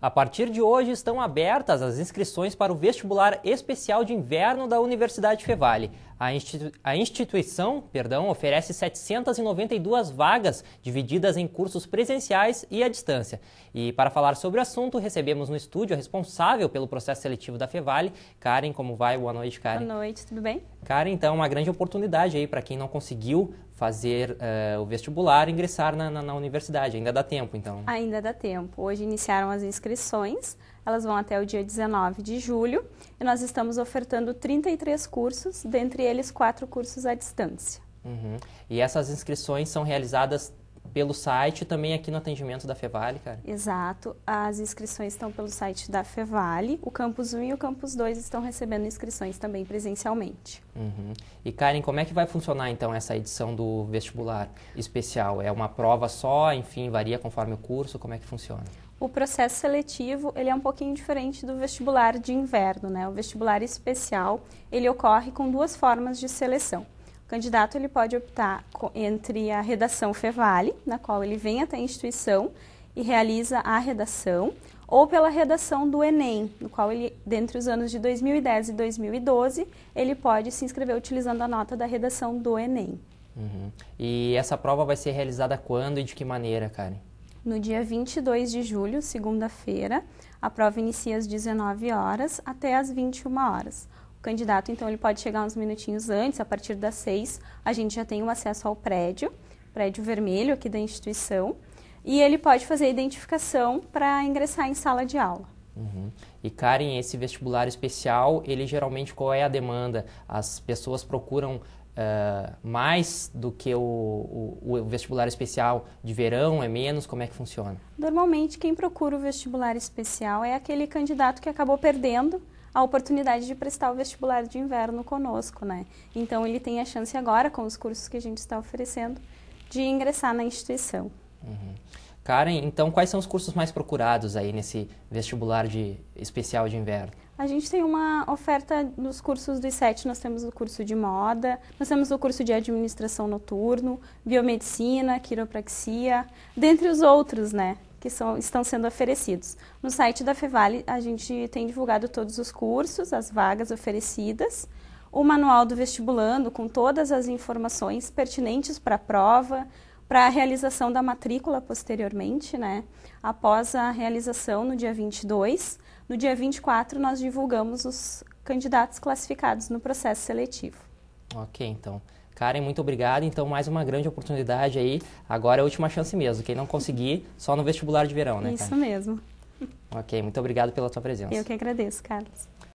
A partir de hoje estão abertas as inscrições para o vestibular especial de inverno da Universidade Fevale. A, institu a, instituição, perdão, oferece 792 vagas divididas em cursos presenciais e à distância. E para falar sobre o assunto, recebemos no estúdio a responsável pelo processo seletivo da Fevale, Karen. Como vai? Boa noite, Karen. Boa noite, tudo bem? Cara, então é uma grande oportunidade aí para quem não conseguiu fazer uh, o vestibular, ingressar na, na, na, universidade. Ainda dá tempo, então? Ainda dá tempo. Hoje iniciaram as inscrições, elas vão até o dia 19 de julho e nós estamos ofertando 33 cursos, dentre eles quatro cursos à distância. Uhum. E essas inscrições são realizadas pelo site também aqui no atendimento da Fevale, cara? Exato. As inscrições estão pelo site da Fevale. O Campus 1 e o Campus 2 estão recebendo inscrições também presencialmente. Uhum. E Karen, como é que vai funcionar então essa edição do vestibular especial? É uma prova só, enfim, varia conforme o curso, como é que funciona? O processo seletivo ele é um pouquinho diferente do vestibular de inverno, né? O vestibular especial ele ocorre com duas formas de seleção. O candidato ele pode optar entre a redação Fevale, na qual ele vem até a instituição e realiza a redação, ou pela redação do Enem, no qual ele, dentre os anos de 2010 e 2012, ele pode se inscrever utilizando a nota da redação do Enem. Uhum. E essa prova vai ser realizada quando e de que maneira, Karen? No dia 22 de julho, segunda-feira, a prova inicia às 19 horas até às 21 horas candidato, então, ele pode chegar uns minutinhos antes, a partir das seis, a gente já tem o acesso ao prédio, prédio vermelho aqui da instituição, e ele pode fazer a identificação para ingressar em sala de aula. Uhum. E Karen, esse vestibular especial, ele geralmente qual é a demanda? As pessoas procuram Uh, mais do que o, o, o, vestibular especial de verão? É menos? Como é que funciona? Normalmente, quem procura o vestibular especial é aquele candidato que acabou perdendo a oportunidade de prestar o vestibular de inverno conosco, né? Então ele tem a chance agora, com os cursos que a gente está oferecendo, de ingressar na instituição. Uhum. Karen, então quais são os cursos mais procurados aí nesse vestibular de especial de inverno? A gente tem uma oferta nos cursos dos sete, nós temos o curso de moda, nós temos o curso de administração noturno, biomedicina, quiropraxia, dentre os outros, né? que são, estão sendo oferecidos. No site da Fevale, a gente tem divulgado todos os cursos, as vagas oferecidas, o manual do vestibulando com todas as informações pertinentes para a prova, para a realização da matrícula posteriormente, né? Após a realização no dia 22, no dia 24 nós divulgamos os candidatos classificados no processo seletivo. Ok, então. Karen, muito obrigado. Então, mais uma grande oportunidade aí. Agora é a última chance mesmo. Quem não conseguir, só no vestibular de verão, né? Isso Karen? mesmo. Ok, muito obrigado pela tua presença. Eu que agradeço, Carlos.